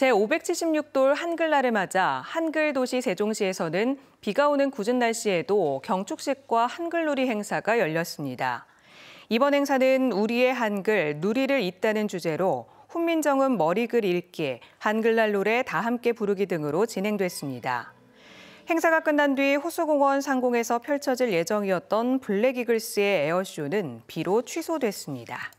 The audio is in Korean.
제576돌 한글날을 맞아 한글도시 세종시에서는 비가 오는 궂은 날씨에도 경축식과 한글놀이 행사가 열렸습니다. 이번 행사는 우리의 한글, 누리를 잇다는 주제로 훈민정음 머리글 읽기, 한글날 노래 다 함께 부르기 등으로 진행됐습니다. 행사가 끝난 뒤 호수공원 상공에서 펼쳐질 예정이었던 블랙이글스의 에어쇼는 비로 취소됐습니다.